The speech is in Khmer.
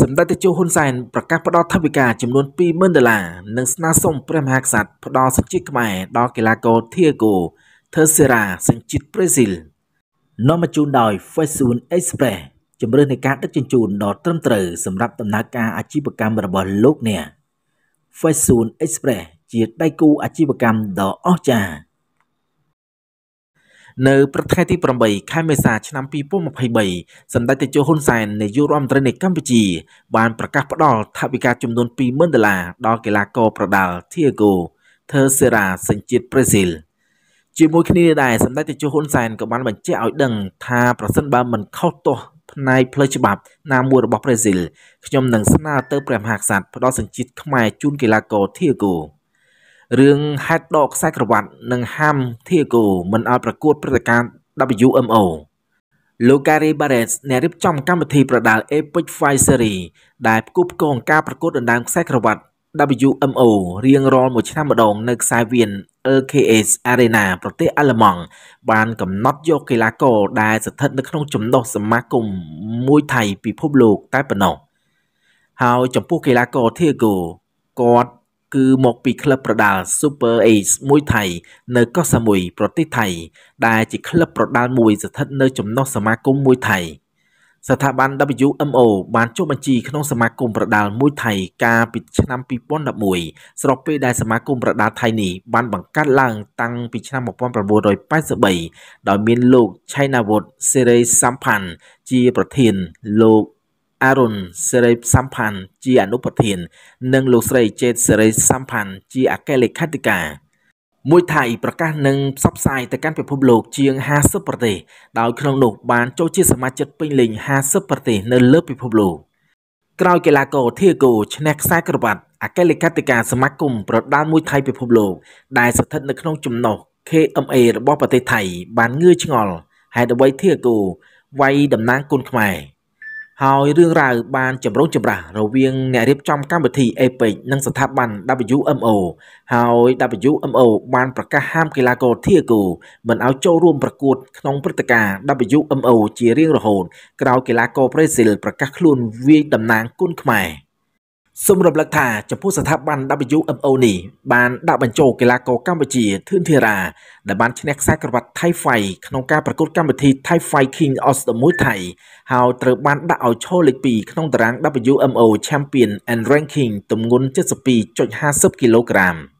សម្ដេចតេជោហ៊ុនសែនប្រកាសផ្តល់ថវិកាចំនួន20,000ដុល្លារនិងស្នើសុំព្រះមហាក្សត្រផ្តល់សញ្ជាតិខ្មែរដល់កីឡាករធៀហ្គោធឺសេរ៉ាសញ្ជាតិប្រេស៊ីលនាំមកជូនដោយ Fashion Express ជំរឿននៃការដឹកជញ្ជូនដ៏ត្រឹមត្រូវសម្រាប់ដំណើរការអាជីវកម្មរបស់លោកអ្នក Fashion Express ជាដៃគូអាជីវកម្មដ៏អស្ចារ្យនៅព្រឹកថ្ងៃទី8ខែមេសាឆ្នាំ2023សម្ដេចតេជោហ៊ុនសែននាយករដ្ឋមន្ត្រីនៃកម្ពុជា បានប្រកាសផ្តល់ថវិកា ចំនួន20,000ដុល្លារដល់កីឡាករ ប្រដាល់ Thiago Teixeira សញ្ជាតិប្រេស៊ីលជាមួយគ្នាដែរសម្ដេចតេជោហ៊ុនសែនក៏បានបញ្ជាក់ឲ្យដឹងថាប្រសិនបើមិនខុសទោសផ្នែកផ្លូវច្បាប់ណាមួយរបស់ប្រេស៊ីលខ្ញុំនឹងស្នើទៅព្រះមហាក្សត្រផ្ដល់សញ្ជាតិខ្មែរជូនកីឡាករ Thiago រឿងហេតុដកខ្សែក្រវ៉ាត់និងហាំធីអាហ្គូមិនឲ្យប្រកួតព្រឹត្តិការណ៍ WMO លោក Gary Barrett អ្នករៀបចំកម្មវិធីប្រដាល់ Epic Fight Series ដែលផ្គូផ្គងការប្រកួតដណ្ដើមខ្សែក្រវ៉ាត់ WMO រៀងរាល់មួយឆ្នាំម្ដងនៅខ្សែវៀន LKS Arena ប្រទេសអាល្លឺម៉ង់បានកំណត់យកកីឡាករដែលស្ថិតនៅក្នុងចំណុះសមាគមមួយថៃពិភពលោក តែប៉ុណ្ណោះហើយចំពោះកីឡាករ Thiago គាត់គឺមកពីក្លឹបប្រដាល់ Super Ace មួយថៃនៅកោះសាមុយប្រទេសថៃដែលជាក្លឹបប្រដាល់មួយស្ថិតនៅចំណុះសមាគមមួយថៃស្ថាប័ន WMO បានចុះបញ្ជីក្នុងសមាគមប្រដាល់មួយថៃកាលពីឆ្នាំ2011ស្របពេលដែលសមាគមប្រដាល់ថៃនេះបានបង្កើតឡើងតាំងពីឆ្នាំ1983ដោយមានលោកឆៃណាវុតសេរីសំផាន់ជាប្រធានលោកអរុនសេរីសំផាន់ជាអនុប្រធាននិងលោកស្រីចេតសេរីសំផាន់ជាអគ្គលេខាធិការមួយថៃប្រកាសនឹងផ្សព្វផ្សាយទៅកាន់ពិភពលោកជាង50ប្រទេសដោយក្នុងនោះបានចូលជាសមាជិកពេញលេញ50ប្រទេស នៅលើពិភពលោកក្រោយកីឡាករធាគោឈ្នះខ្សែក្រវ៉ាត់អគ្គលេខាធិការសមាគមប្រដាល់មួយថៃពិភពលោកដែលស្ថិត នៅក្នុងចំណុះ KMA របស់ប្រទេសថៃ បានងឿឆ្ងល់ហេតុអ្វីធាគោវាយតំណាងគុនខ្មែរហើយរឿងរ៉ាវបានចម្រូងចម្រាសរវាងអ្នករៀបចំកម្មវិធី APEC និងស្ថាប័ន WMO ហើយ WMO បានប្រកាសហាមកីឡាករធាគូមិនឲ្យចូលរួមប្រកួត ក្នុងព្រឹត្តិការណ៍ WMO ជារៀងរហូតក្រោយកីឡាករប្រេស៊ីលប្រកាសខ្លួនវាយតំណាងគុណខ្មែរ។សូមរំលឹកថាចំពោះស្ថាប័ន WMO នេះបាន ដាក់បញ្ចូលកីឡាករកម្ពុជាធឿនធារាដែលបានឈ្នះខ្សែក្រវ៉ាត់ Thai Fight ក្នុងការប្រកួតកម្មវិធី Thai Fight King Oz 11ថៃហើយត្រូវបានដាក់ឲ្យឈរលេខ2ក្នុងតារាង WMO Champion and Ranking ទម្ងន់72.50គីឡូក្រាម។